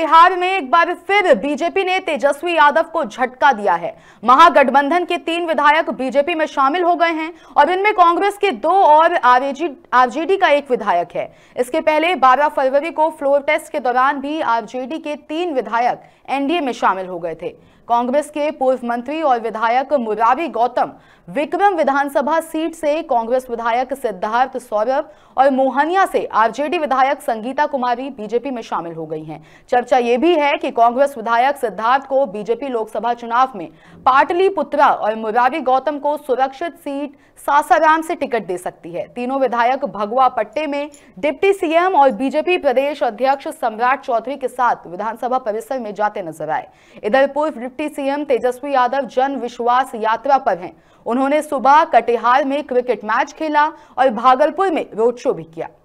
बिहार में एक बार फिर बीजेपी ने तेजस्वी यादव को झटका दिया है महागठबंधन के तीन विधायक बीजेपी में शामिल हो गए हैं और इनमें कांग्रेस के दो और आरजेडी का एक विधायक है इसके पहले 12 फरवरी को फ्लोर टेस्ट के दौरान भी आरजेडी के तीन विधायक एनडीए में शामिल हो गए थे कांग्रेस के पूर्व मंत्री और विधायक मुरारी गौतम विक्रम विधानसभा सीट से कांग्रेस विधायक सिद्धार्थ सौरभ और मोहनिया से आरजेडी विधायक संगीता कुमारी बीजेपी में शामिल हो गई हैं चर्चा चर्चा ये भी है कि कांग्रेस विधायक सिद्धार्थ को बीजेपी लोकसभा चुनाव में पाटली पुत्रा और मुरारी गौतम को सुरक्षित सीट सासाराम से टिकट दे सकती है तीनों विधायक भगवा पट्टे में डिप्टी सीएम और बीजेपी प्रदेश अध्यक्ष सम्राट चौधरी के साथ विधानसभा परिसर में जाते नजर आए इधर पूर्व डिप्टी सीएम तेजस्वी यादव जन विश्वास यात्रा पर है उन्होंने सुबह कटिहार में क्रिकेट मैच खेला और भागलपुर में रोड शो भी किया